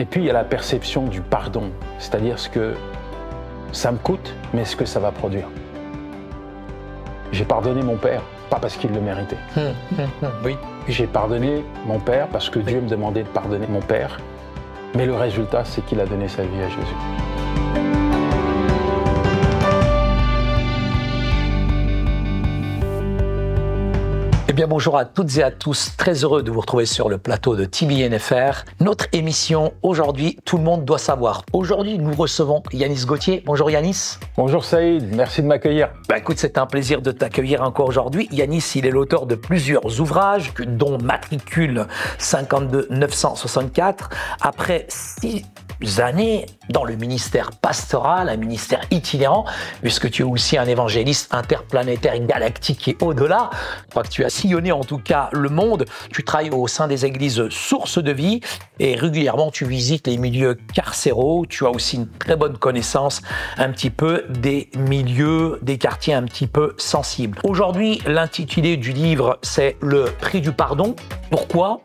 Et puis il y a la perception du pardon, c'est-à-dire ce que ça me coûte, mais ce que ça va produire. J'ai pardonné mon père, pas parce qu'il le méritait. Hum, hum, hum, oui. J'ai pardonné mon père parce que Dieu me demandait de pardonner mon père, mais le résultat, c'est qu'il a donné sa vie à Jésus. bonjour à toutes et à tous, très heureux de vous retrouver sur le plateau de TBNFR. Notre émission aujourd'hui, tout le monde doit savoir. Aujourd'hui, nous recevons Yanis Gauthier. Bonjour Yanis. Bonjour Saïd, merci de m'accueillir. Bah écoute, c'est un plaisir de t'accueillir encore aujourd'hui. Yanis, il est l'auteur de plusieurs ouvrages, dont Matricule 52 964. Après si années dans le ministère pastoral, un ministère itinérant, puisque tu es aussi un évangéliste interplanétaire, galactique et au-delà. Je crois que tu as sillonné en tout cas le monde. Tu travailles au sein des églises sources de vie et régulièrement tu visites les milieux carcéraux. Tu as aussi une très bonne connaissance un petit peu des milieux, des quartiers un petit peu sensibles. Aujourd'hui, l'intitulé du livre, c'est Le prix du pardon. Pourquoi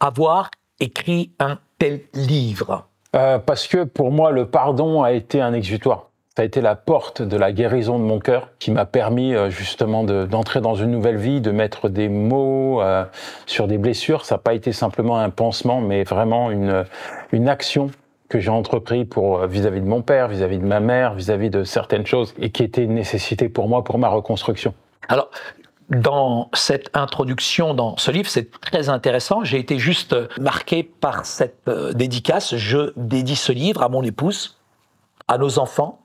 avoir écrit un tel livre euh, parce que pour moi, le pardon a été un exutoire. Ça a été la porte de la guérison de mon cœur qui m'a permis euh, justement d'entrer dans une nouvelle vie, de mettre des mots euh, sur des blessures. Ça n'a pas été simplement un pansement, mais vraiment une, une action que j'ai entrepris pour vis-à-vis de mon père, vis-à-vis de ma mère, vis-à-vis -vis de certaines choses et qui était une nécessité pour moi pour ma reconstruction. Alors, dans cette introduction, dans ce livre, c'est très intéressant. J'ai été juste marqué par cette euh, dédicace. Je dédie ce livre à mon épouse, à nos enfants,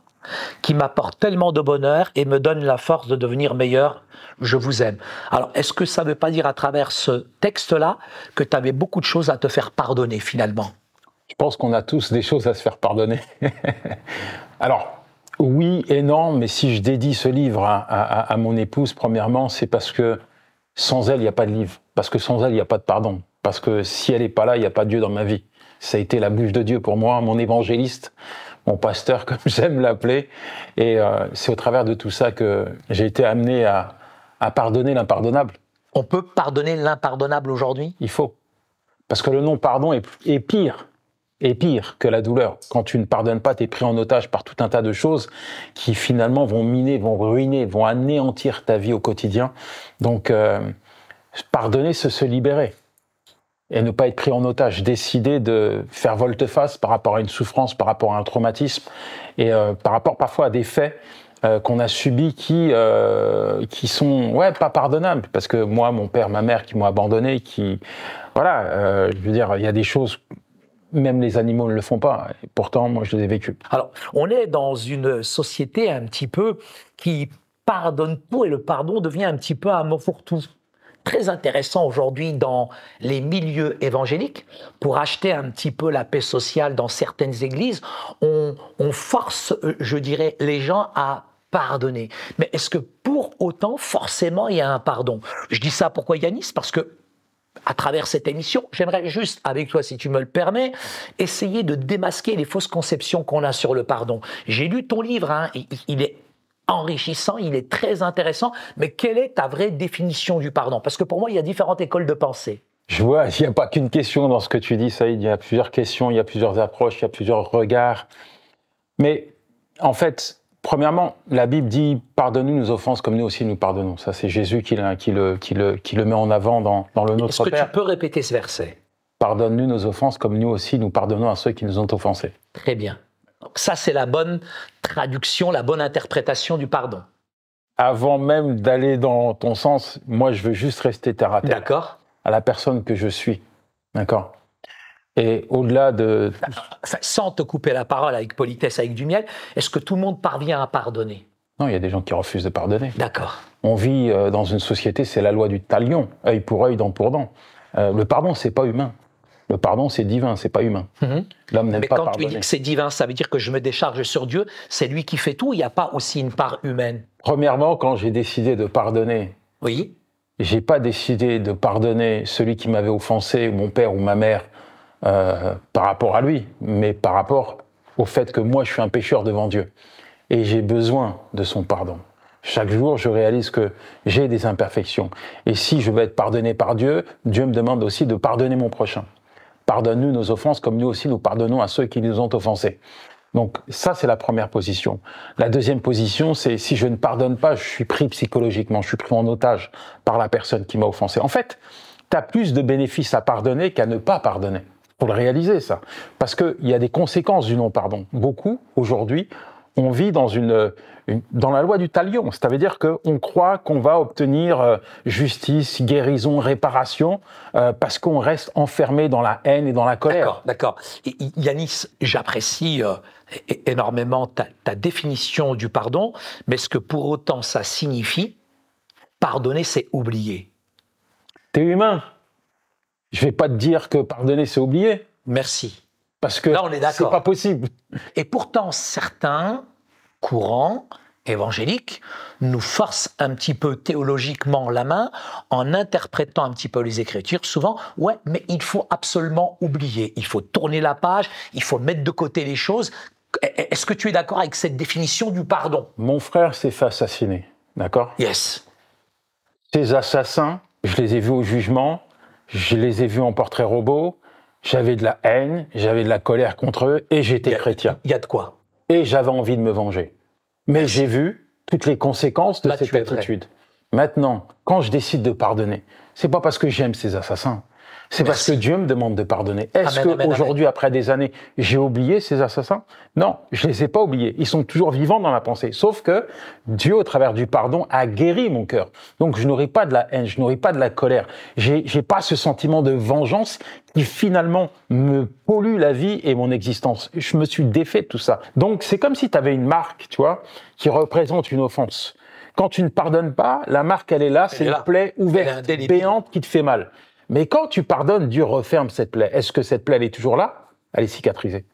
qui m'apporte tellement de bonheur et me donne la force de devenir meilleur. Je vous aime. Alors, est-ce que ça ne veut pas dire à travers ce texte-là que tu avais beaucoup de choses à te faire pardonner finalement Je pense qu'on a tous des choses à se faire pardonner. Alors, oui énorme mais si je dédie ce livre à, mon épouse, premièrement, c'est parce que sans elle, il n'y a pas de livre. Parce que sans elle, il n'y a pas de pardon. Parce que si elle n'est pas là, il n'y a pas de Dieu dans ma vie. Ça a été la bouche de Dieu pour moi, mon évangéliste, mon pasteur, comme j'aime l'appeler. Et euh, c'est au travers de tout ça que j'ai été amené à, pardonner l'impardonnable. On peut pardonner l'impardonnable aujourd'hui Il faut. Parce que le non-pardon est pire est pire que la douleur. Quand tu ne pardonnes pas, tu es pris en otage par tout un tas de choses qui finalement vont miner, vont ruiner, vont anéantir ta vie au quotidien. Donc, euh, pardonner, c'est se libérer et ne pas être pris en otage, décider de faire volte-face par rapport à une souffrance, par rapport à un traumatisme et euh, par rapport parfois à des faits euh, qu'on a subis qui qui sont ouais pas pardonnables parce que moi mon père ma mère qui m'ont abandonné qui voilà je veux dire il y a des choses même les animaux ne le font pas. pourtant, moi, je les ai Alors, on est dans une société un petit peu qui pardonne tout et le pardon devient un petit peu un mot pour tout Très intéressant aujourd'hui dans les milieux évangéliques, pour acheter un petit peu la paix sociale dans certaines églises, on, on force, euh, je dirais, les gens à pardonner. Mais est-ce que pour autant, forcément, il y a un pardon Je dis ça pourquoi Yanis Parce que à travers cette émission, j'aimerais juste, avec toi, si tu me le permets, essayer de démasquer les fausses conceptions qu'on a sur le pardon. J'ai lu ton livre, hein, il est enrichissant, il est très intéressant, mais quelle est ta vraie définition du pardon Parce que pour moi, il y a différentes écoles de pensée. Je vois, il n'y a pas qu'une question dans ce que tu dis, Saïd, il y a plusieurs questions, il y a plusieurs approches, il y a plusieurs regards. Mais en fait, Premièrement, la Bible dit « Pardonne-nous nos offenses comme nous aussi nous pardonnons. Ça, c'est Jésus qui, le, met en avant dans, le Notre Est-ce que tu peux répéter ce verset Pardonne-nous nos offenses comme nous aussi nous pardonnons à ceux qui nous ont offensés. Très bien. ça, c'est la bonne traduction, la bonne interprétation du pardon. Avant même d'aller dans ton sens, moi, je veux juste rester terre à D'accord. À la personne que je suis. D'accord et au-delà de... sans te couper la parole avec politesse, avec du miel, est-ce que tout le monde parvient à pardonner Non, il y a des gens qui refusent de pardonner. D'accord. On vit euh, dans une société, c'est la loi du talion, œil pour œil, dent pour dent. Euh, le pardon, c'est pas humain. Le pardon, c'est divin, c'est pas humain. Mhm. L'homme n'aime pas Mais quand tu dis que c'est divin, ça veut dire que je me décharge sur Dieu, c'est lui qui fait tout, il n'y a pas aussi une part humaine. Premièrement, quand j'ai décidé de pardonner, oui. j'ai pas décidé de pardonner celui qui m'avait offensé, mon père ou ma mère, euh, par rapport à lui, mais par rapport au fait que moi, je suis un pécheur devant Dieu. Et j'ai besoin de son pardon. Chaque jour, je réalise que j'ai des imperfections. Et si je veux être pardonné par Dieu, Dieu me demande aussi de pardonner mon prochain. Pardonne-nous nos offenses comme nous aussi nous pardonnons à ceux qui nous ont offensés. Donc ça, c'est la première position. La deuxième position, c'est si je ne pardonne pas, je suis pris psychologiquement, je suis pris en otage par la personne qui m'a offensé. En fait, tu as plus de bénéfices à pardonner qu'à ne pas pardonner pour le réaliser, ça. Parce qu'il y a des conséquences du non-pardon. Beaucoup, aujourd'hui, on vit dans une, dans la loi du talion. C'est-à-dire qu'on croit qu'on va obtenir euh, justice, guérison, réparation, euh, parce qu'on reste enfermé dans la haine et dans la colère. D'accord, d'accord. Yanis, j'apprécie euh, énormément ta, ta, définition du pardon, mais ce que pour autant ça signifie, pardonner, c'est oublier. T'es humain je ne vais pas te dire que pardonner, c'est oublier. Merci. Parce que Là, on est d'accord. c'est pas possible. Et pourtant, certains courants évangéliques nous forcent un petit peu théologiquement la main en interprétant un petit peu les Écritures, souvent, ouais, mais il faut absolument oublier, il faut tourner la page, il faut mettre de côté les choses. E-, est-ce que tu es d'accord avec cette définition du pardon Mon frère s'est fait assassiner, d'accord Yes. Ces assassins, je les ai vus au jugement, je les ai vus en portrait robot, j'avais de la haine, j'avais de la colère contre eux, et j'étais chrétien. Il y a de quoi. Et j'avais envie de me venger. Mais j'ai vu toutes les conséquences de cette attitude. Maintenant, quand je décide de pardonner, c'est pas parce que j'aime ces assassins, c'est parce que Dieu me demande de pardonner. Est-ce qu'aujourd'hui, après des années, j'ai oublié ces assassins Non, je les ai pas oubliés. Ils sont toujours vivants dans ma pensée. Sauf que Dieu, au travers du pardon, a guéri mon cœur. Donc, je n'aurai pas de la haine, je n'aurai pas de la colère. J'ai, n'ai pas ce sentiment de vengeance qui finalement me pollue la vie et mon existence. Je me suis défait de tout ça. Donc, c'est comme si tu avais une marque, tu vois, qui représente une offense. Quand tu ne pardonnes pas, la marque, elle est là, c'est une plaie ouverte, béante qui te fait mal. Mais quand tu pardonnes, Dieu referme cette plaie. Est-ce que cette plaie, est toujours là Elle est cicatrisée.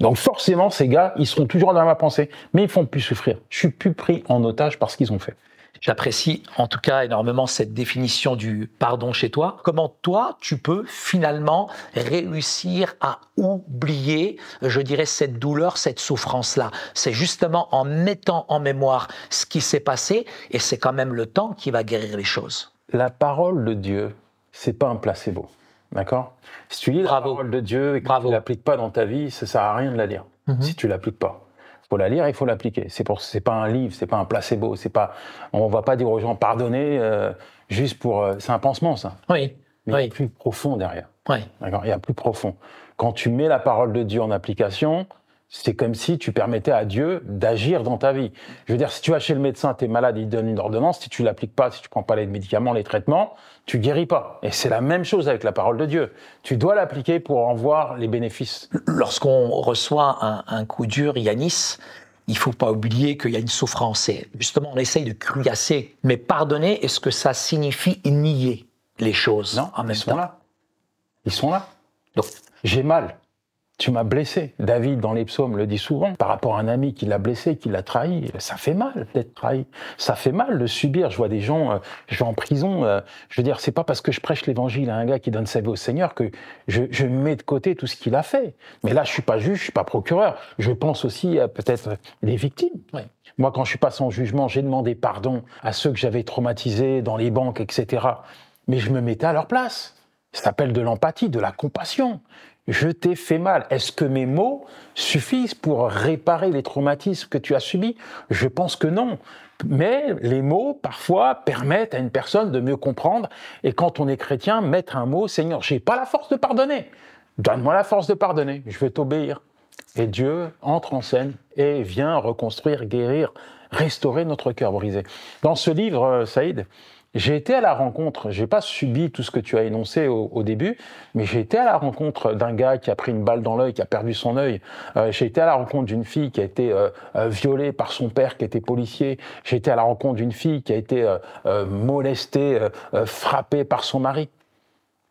Donc forcément, ces gars, ils seront toujours dans ma pensée, mais ils font plus souffrir. Je suis plus pris en otage par ce qu'ils ont fait. J'apprécie en tout cas énormément cette définition du pardon chez toi. Comment toi, tu peux finalement réussir à oublier, je dirais, cette douleur, cette souffrance-là C'est justement en mettant en mémoire ce qui s'est passé, et c'est quand même le temps qui va guérir les choses. La parole de Dieu, c'est pas un placebo. D'accord Si tu lis la parole de Dieu et que tu ne l'appliques pas dans ta vie, ça sert à rien de la lire. Mhm. Si tu l'appliques pas. Il faut la lire, il faut l'appliquer. C'est pour, c'est pas un livre, ce n'est pas un placebo, c'est pas, on va pas dire aux gens pardonnez euh, juste pour, euh, c'est un pansement ça. Oui. il y a plus profond derrière. Oui. D'accord. Il y a plus profond. Quand tu mets la parole de Dieu en application, c'est comme si tu permettais à Dieu d'agir dans ta vie. Je veux dire, si tu vas chez le médecin, tu es malade, il te donne une ordonnance, si tu ne l'appliques pas, si tu prends pas les médicaments, les traitements, tu guéris pas. Et c'est la même chose avec la parole de Dieu. Tu dois l'appliquer pour en voir les bénéfices. Lorsqu'on reçoit un, coup dur, Yanis, il faut pas oublier qu'il y a une souffrance. Et justement, on essaye de cuirasser. Mais pardonner, est-ce que ça signifie nier les choses Non, en ils sont là. Ils sont là. Donc, j'ai mal. Tu m'as blessé. David, dans les psaumes, le dit souvent, par rapport à un ami qui l'a blessé, qui l'a trahi. Ça fait mal d'être trahi. Ça fait mal de subir. Je vois des gens, euh, en prison. Euh, je veux dire, c'est pas parce que je prêche l'évangile à un gars qui donne sa vie au Seigneur que je, mets de côté tout ce qu'il a fait. Mais là, je suis pas juge, je suis pas procureur. Je pense aussi à peut-être les victimes. Moi, quand je suis passé en jugement, j'ai demandé pardon à ceux que j'avais traumatisés dans les banques, etc. Mais je me mettais à leur place. Ça s'appelle de l'empathie, de la compassion je t'ai fait mal. Est-ce que mes mots suffisent pour réparer les traumatismes que tu as subis Je pense que non. Mais les mots, parfois, permettent à une personne de mieux comprendre. Et quand on est chrétien, mettre un mot, Seigneur, j'ai pas la force de pardonner. Donne-moi la force de pardonner. Je vais t'obéir. Et Dieu entre en scène et vient reconstruire, guérir, restaurer notre cœur brisé. Dans ce livre, euh, Saïd, j'ai été à la rencontre, j'ai pas subi tout ce que tu as énoncé au, début, mais j'ai été à la rencontre d'un gars qui a pris une balle dans l'œil, qui a perdu son œil. Euh, j'ai été à la rencontre d'une fille qui a été euh, euh, violée par son père qui était policier. J'ai été à la rencontre d'une fille qui a été molestée, frappée par son mari.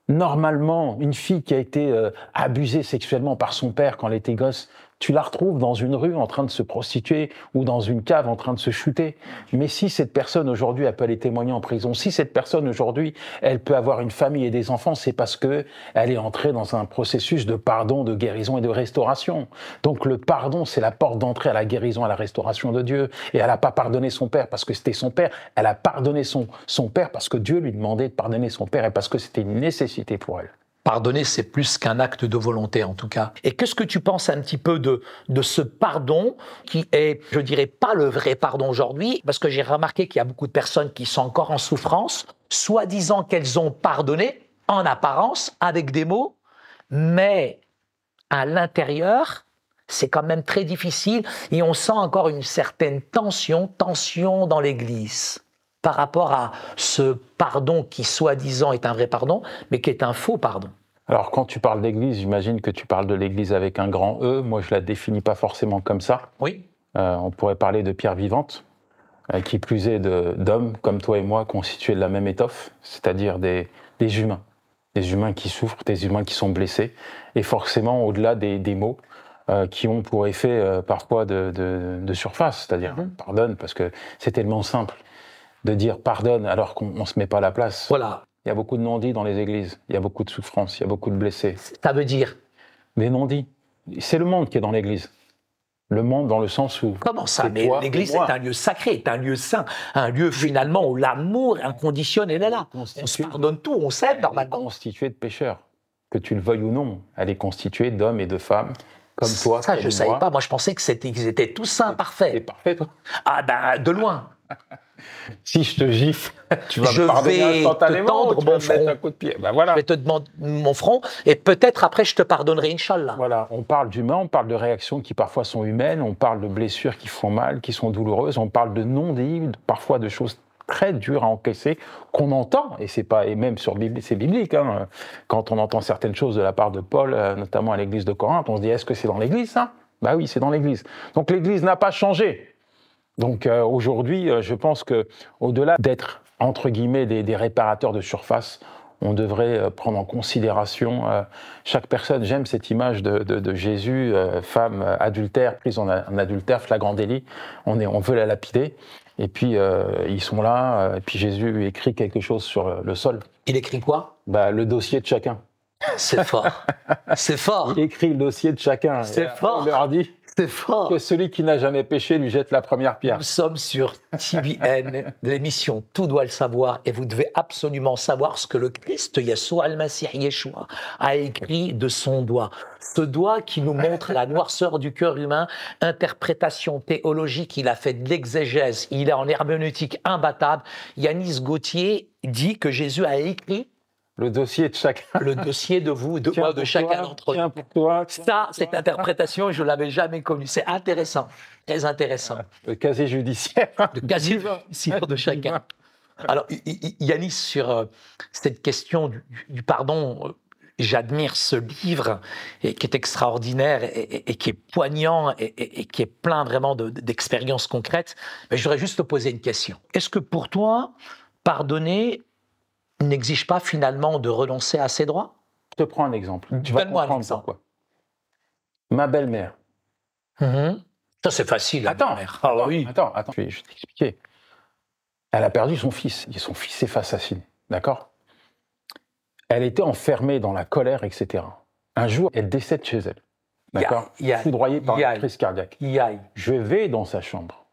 Normalement, une fille qui a été abusée sexuellement par son père quand elle était gosse, tu la retrouves dans une rue en train de se prostituer ou dans une cave en train de se chuter. Mais si cette personne aujourd'hui, elle peut aller témoigner en prison, si cette personne aujourd'hui, elle peut avoir une famille et des enfants, c'est parce que elle est entrée dans un processus de pardon, de guérison et de restauration. Donc le pardon, c'est la porte d'entrée à la guérison, à la restauration de Dieu. Et elle n'a pas pardonné son père parce que c'était son père. Elle a pardonné son, son père parce que Dieu lui demandait de pardonner son père et parce que c'était une nécessité pour elle. Pardonner, c'est plus qu'un acte de volonté, en tout cas. Et qu'est-ce que tu penses un petit peu de, de ce pardon qui est, je dirais, pas le vrai pardon aujourd'hui, parce que j'ai remarqué qu'il y a beaucoup de personnes qui sont encore en souffrance, soi-disant qu'elles ont pardonné, en apparence, avec des mots, mais à l'intérieur, c'est quand même très difficile et on sent encore une certaine tension, tension dans l'Église par rapport à ce pardon qui, soi-disant, est un vrai pardon, mais qui est un faux pardon. Alors, quand tu parles d'Église, j'imagine que tu parles de l'Église avec un grand E. Moi, je la définis pas forcément comme ça. Oui. Euh, on pourrait parler de pierre vivante, euh, qui plus est d'hommes comme toi et moi constitués de la même étoffe, c'est-à-dire des, humains. Des humains qui souffrent, des humains qui sont blessés. Et forcément, au-delà des, des, mots, euh, qui ont pour effet parfois de, de, surface, c'est-à-dire mhm. pardonne, parce que c'est tellement simple de dire pardonne alors qu'on ne se met pas à la place. Voilà. Il y a beaucoup de non-dits dans les églises, il y a beaucoup de souffrances, il y a beaucoup de blessés. Ça veut dire Des non-dits. C'est le monde qui est dans l'église. Le monde dans le sens où. Comment ça Mais l'église est un lieu sacré, est un lieu saint, un lieu finalement où l'amour inconditionnel est là. On se pardonne tout, on s'aime normalement. Constituée de pécheurs, que tu le veuilles ou non, elle est constituée d'hommes et de femmes comme toi. Ça, je ne savais pas. Moi, je pensais que c'était, qu'ils étaient tous saints, parfaits. parfait, toi. Ah ben, de loin. si je te gifle, tu vas me pardonner vais te tendre tu vas mon Mettre un coup de pied. Ben je vais te demander mon front et peut-être après je te pardonnerai, Inch'Allah. Voilà, on parle d'humain, on parle de réactions qui parfois sont humaines, on parle de blessures qui font mal, qui sont douloureuses, on parle de non-dits, parfois de choses très dures à encaisser qu'on entend et c'est pas et même sur c'est biblique hein. quand on entend certaines choses de la part de Paul euh, notamment à l'église de Corinthe on se dit est-ce que c'est dans l'église ça bah oui c'est dans l'église donc l'église n'a pas changé donc euh, aujourd'hui, euh, je pense que au-delà d'être entre guillemets des, réparateurs de surface, on devrait euh, prendre en considération chaque personne. J'aime cette image de, Jésus, femme adultère, prise en, adultère, flagrant délit. On, est, on veut la lapider. Et puis ils sont là. et puis Jésus écrit quelque chose sur le sol. Il écrit quoi bah, le dossier de chacun. C'est fort. C'est fort. Il écrit le dossier de chacun. C'est fort. On c'est fort. Que celui qui n'a jamais péché lui jette la première pierre. Nous sommes sur TBN, l'émission Tout doit le savoir, et vous devez absolument savoir ce que le Christ Yeshua al-Masih Yeshua a écrit de son doigt. Ce doigt qui nous montre la noirceur du cœur humain, interprétation théologique, il a fait de l'exégèse, il est en herméneutique imbattable. Yanis Gauthier dit que Jésus a écrit le dossier de chacun. Le dossier de vous, de moi, de chacun d'entre nous. pour toi. ça, cette interprétation, je ne l'avais jamais connue. C'est intéressant, très intéressant. Le casier judiciaire. Le casier judiciaire de chacun. Alors, Yanis, sur euh, cette question du, pardon, euh, j'admire ce livre et qui est extraordinaire et, qui est poignant et, qui est plein vraiment d'expériences concrètes. Mais je voudrais juste te poser une question. Est-ce que pour toi, pardonner, n'exige pas finalement de renoncer à ses droits Je te prends un exemple. Tu vas un exemple. Ma belle-mère. Mhm. Ça, c'est facile. Ah bah attends, attends, je vais, t'expliquer. Elle a perdu son fils. Et son fils s'est assassiné, D'accord Elle était enfermée dans la colère, etc. Un jour, elle décède chez elle. D'accord Foudroyée par une crise cardiaque. Je vais dans sa chambre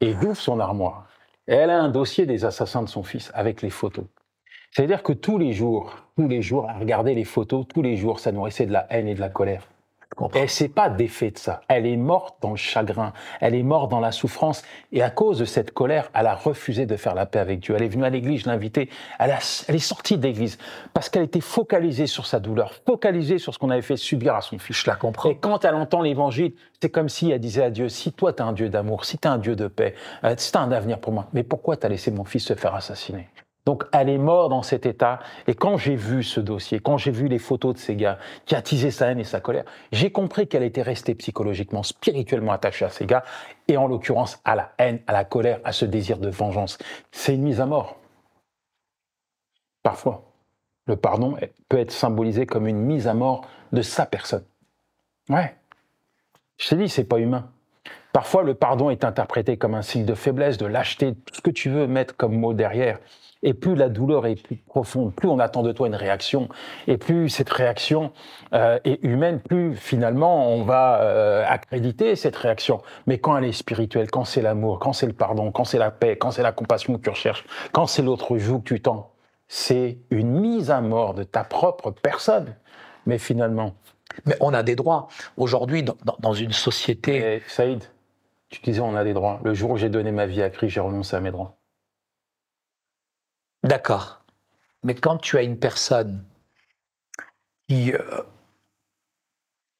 et j'ouvre son armoire. Elle a un dossier des assassins de son fils avec les photos. C'est-à-dire que tous les jours, tous les jours, à regarder les photos, tous les jours, ça nourrissait de la haine et de la colère. Elle s'est pas défaite de ça. Elle est morte dans le chagrin. Elle est morte dans la souffrance. Et à cause de cette colère, elle a refusé de faire la paix avec Dieu. Elle est venue à l'église, l'inviter. Elle, est sortie d'église parce qu'elle était focalisée sur sa douleur, focalisée sur ce qu'on avait fait subir à son fils. Je la comprends. Et quand elle entend l'évangile, c'est comme si elle disait à Dieu, si toi tu es un Dieu d'amour, si tu es un Dieu de paix, euh, si tu un avenir pour moi, mais pourquoi tu laissé mon fils se faire assassiner donc elle est morte dans cet état. Et quand j'ai vu ce dossier, quand j'ai vu les photos de ces gars qui attisaient sa haine et sa colère, j'ai compris qu'elle était restée psychologiquement, spirituellement attachée à ces gars, et en l'occurrence à la haine, à la colère, à ce désir de vengeance. C'est une mise à mort. Parfois, le pardon peut être symbolisé comme une mise à mort de sa personne. Ouais. Je t'ai dit, c'est pas humain. Parfois, le pardon est interprété comme un signe de faiblesse, de lâcheté, tout ce que tu veux mettre comme mot derrière et plus la douleur est plus profonde, plus on attend de toi une réaction, et plus cette réaction euh, est humaine, plus finalement on va euh, accréditer cette réaction. Mais quand elle est spirituelle, quand c'est l'amour, quand c'est le pardon, quand c'est la paix, quand c'est la compassion que tu recherches, quand c'est l'autre joue que tu tends, c'est une mise à mort de ta propre personne. Mais finalement. Mais on a des droits. Aujourd'hui, dans, une société. Saïd, tu disais on a des droits. Le jour où j'ai donné ma vie à Christ, j'ai renoncé à mes droits. D'accord. Mais quand tu as une personne qui euh,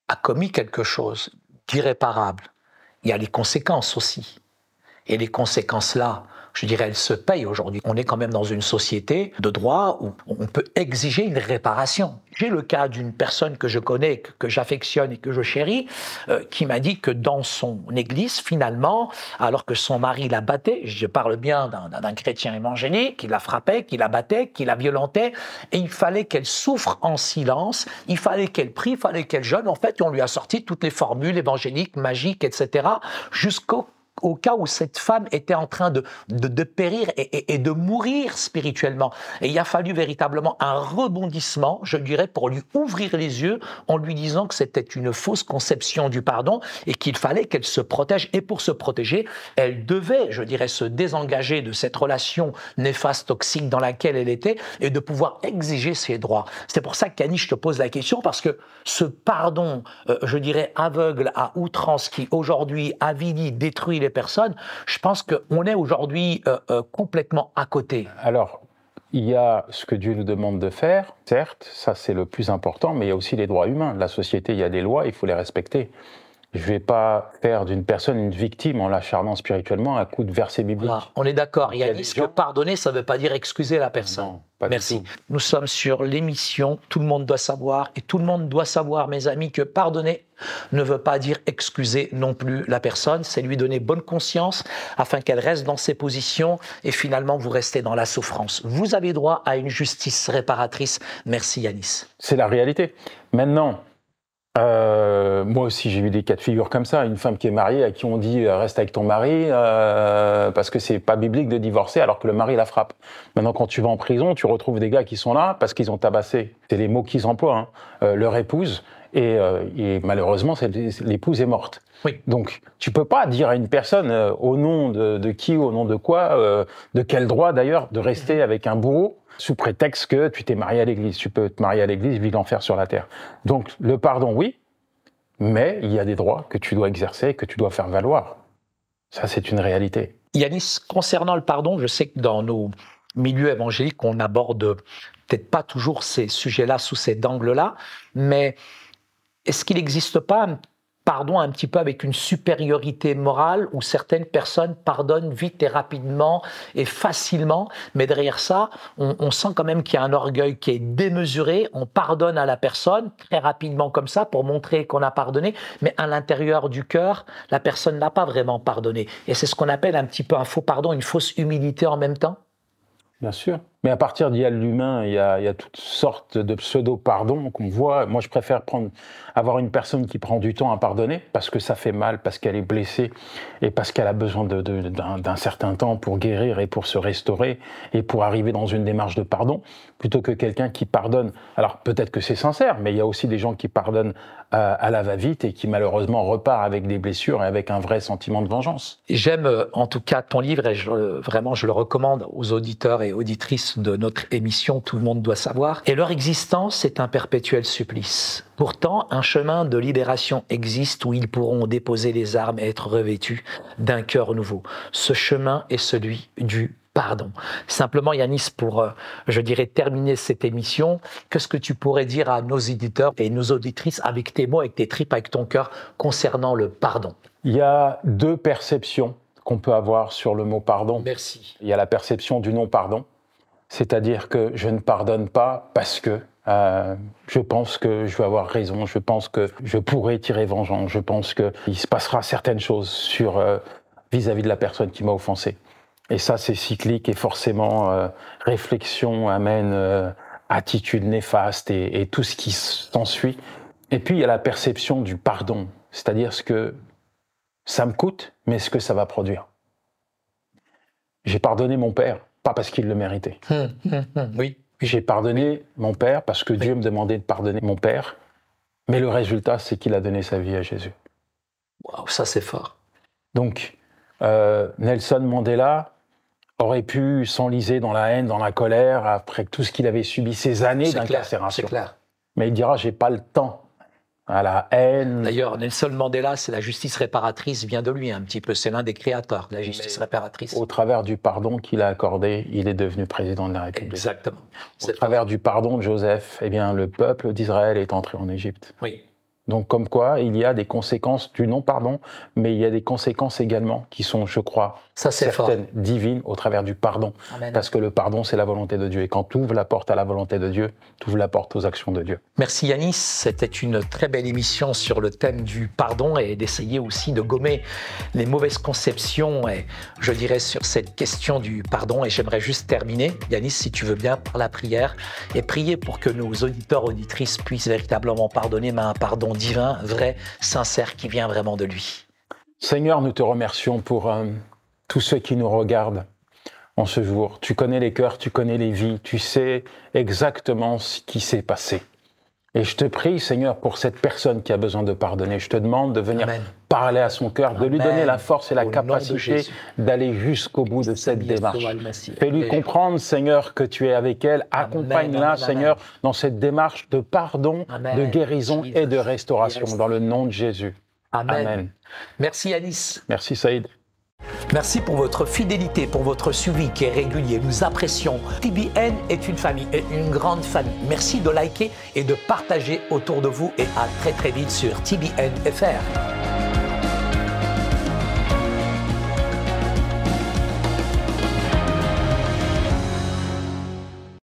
a commis quelque chose d'irréparable, il y a les conséquences aussi. Et les conséquences-là, je dirais, elle se paye aujourd'hui. On est quand même dans une société de droit où on peut exiger une réparation. J'ai le cas d'une personne que je connais, que, j'affectionne et que je chéris, euh, qui m'a dit que dans son église, finalement, alors que son mari la battait, je parle bien d'un chrétien évangélique, qui la frappait, qui la battait, qui la violentait, et il fallait qu'elle souffre en silence, il fallait qu'elle prie, il fallait qu'elle jeûne. En fait, on lui a sorti toutes les formules évangéliques, magiques, etc., jusqu'au au cas où cette femme était en train de, de, périr et, de mourir spirituellement. Et il a fallu véritablement un rebondissement, je dirais, pour lui ouvrir les yeux en lui disant que c'était une fausse conception du pardon et qu'il fallait qu'elle se protège. Et pour se protéger, elle devait, je dirais, se désengager de cette relation néfaste, toxique dans laquelle elle était et de pouvoir exiger ses droits. C'est pour ça qu'Annie, je te pose la question parce que ce pardon, euh, je dirais, aveugle à outrance qui aujourd'hui avilit, détruit les personnes, je pense qu'on est aujourd'hui euh, euh, complètement à côté. Alors, il y a ce que Dieu nous demande de faire, certes, ça c'est le plus important, mais il y a aussi les droits humains. La société, il y a des lois, il faut les respecter. Je vais pas faire d'une personne une victime en l'acharnant spirituellement à coup de versets bibliques. on est d'accord, Yanis, que pardonner, ça ne veut pas dire excuser la personne. Merci. Nous sommes sur l'émission Tout le monde doit savoir, et tout le monde doit savoir, mes amis, que pardonner ne veut pas dire excuser non plus la personne, c'est lui donner bonne conscience afin qu'elle reste dans ses positions et finalement vous restez dans la souffrance. Vous avez droit à une justice réparatrice. Merci Yanis. C'est la réalité. Maintenant, euh, moi aussi, j'ai eu des cas de figure comme ça. Une femme qui est mariée, à qui on dit euh, reste avec ton mari, euh, parce que c'est pas biblique de divorcer alors que le mari la frappe. Maintenant, quand tu vas en prison, tu retrouves des gars qui sont là parce qu'ils ont tabassé. C'est les mots qu'ils emploient. Hein. leur épouse, euh, et, malheureusement, l'épouse est morte. Donc, tu peux pas dire à une personne euh, au nom de, qui, au nom de quoi, euh, de quel droit d'ailleurs, de rester mhm. avec un bourreau sous prétexte que tu t'es marié à l'église. Tu peux te marier à l'église, vivre l'enfer sur la terre. Donc, le pardon, oui, mais il y a des droits que tu dois exercer, que tu dois faire valoir. Ça, c'est une réalité. Yanis, concernant le pardon, je sais que dans nos milieux évangéliques, on aborde peut-être pas toujours ces sujets-là sous cet angle-là, mais est-ce qu'il n'existe pas, pardon, un petit peu avec une supériorité morale où certaines personnes pardonnent vite et rapidement et facilement, mais derrière ça, on, on sent quand même qu'il y a un orgueil qui est démesuré, on pardonne à la personne très rapidement comme ça pour montrer qu'on a pardonné, mais à l'intérieur du cœur, la personne n'a pas vraiment pardonné. Et c'est ce qu'on appelle un petit peu un faux pardon, une fausse humilité en même temps Bien sûr. Mais à partir y a l'humain, il, y a, toutes sortes de pseudo-pardons qu'on voit. Moi, je préfère prendre, avoir une personne qui prend du temps à pardonner parce que ça fait mal, parce qu'elle est blessée et parce qu'elle a besoin d'un certain temps pour guérir et pour se restaurer et pour arriver dans une démarche de pardon, plutôt que quelqu'un qui pardonne. Alors, peut-être que c'est sincère, mais il y a aussi des gens qui pardonnent à, euh, à la va-vite et qui malheureusement repart avec des blessures et avec un vrai sentiment de vengeance. J'aime euh, en tout cas ton livre et je, vraiment je le recommande aux auditeurs et auditrices de notre émission Tout le monde doit savoir, et leur existence est un perpétuel supplice. Pourtant, un chemin de libération existe où ils pourront déposer les armes et être revêtus d'un cœur nouveau. Ce chemin est celui du pardon. Simplement, Yanis, pour, euh, je dirais, terminer cette émission, qu'est-ce que tu pourrais dire à nos éditeurs et nos auditrices avec tes mots, avec tes tripes, avec ton cœur concernant le pardon Il y a deux perceptions qu'on peut avoir sur le mot pardon. Merci. Il y a la perception du non-pardon c'est-à-dire que je ne pardonne pas parce que euh, je pense que je vais avoir raison, je pense que je pourrai tirer vengeance, je pense qu'il se passera certaines choses sur euh, vis-à-vis de la personne qui m'a offensé. Et ça, c'est cyclique et forcément, euh, réflexion amène attitude néfaste et, et tout ce qui s'ensuit. Et puis, il y a la perception du pardon, c'est-à-dire ce que ça me coûte, mais ce que ça va produire. J'ai pardonné mon père pas parce qu'il le méritait. Hum, hum, hum, oui. J'ai pardonné mon père parce que Dieu me demandait de pardonner mon père, mais le résultat, c'est qu'il a donné sa vie à Jésus. Waouh, ça c'est fort. Donc, euh, Nelson Mandela aurait pu s'enliser dans la haine, dans la colère, après tout ce qu'il avait subi ces années d'incarcération. Mais il dira, j'ai pas le temps à la haine. D'ailleurs, Nelson Mandela, c'est la justice réparatrice vient de lui un petit peu. C'est l'un des créateurs de la justice réparatrice. Au travers du pardon qu'il a accordé, il est devenu président de la République. Exactement. Au travers du pardon de Joseph, eh bien, le peuple d'Israël est entré en Égypte. Oui. Donc comme quoi, il y a des conséquences du non-pardon, mais il y a des conséquences également qui sont, je crois, certaines divines au travers du pardon. Parce que le pardon, c'est la volonté de Dieu. Et quand tu ouvres la porte à la volonté de Dieu, tu ouvres la porte aux actions de Dieu. Merci Yanis, c'était une très belle émission sur le thème du pardon et d'essayer aussi de gommer les mauvaises conceptions, et je dirais, sur cette question du pardon. Et j'aimerais juste terminer, Yanis, si tu veux bien, par la prière et prier pour que nos auditeurs, auditrices puissent véritablement pardonner, mais un pardon divin, vrai, sincère, qui vient vraiment de lui. Seigneur, nous te remercions pour euh, tous ceux qui nous regardent en ce jour. Tu connais les cœurs, tu connais les vies, tu sais exactement ce qui s'est passé. Et je te prie, Seigneur, pour cette personne qui a besoin de pardonner, je te demande de venir parler à son cœur, de lui donner la force et la capacité d'aller jusqu'au bout de cette démarche. Fais-lui comprendre, Seigneur, que tu es avec elle. Accompagne-la, Seigneur, dans cette démarche de pardon, de guérison et de restauration, dans le nom de Jésus. Amen. Merci, Alice. Merci, Saïd. Merci pour votre fidélité, pour votre suivi qui est régulier. Nous apprécions. TBN est une famille, une grande famille. Merci de liker et de partager autour de vous et à très très vite sur TBN FR.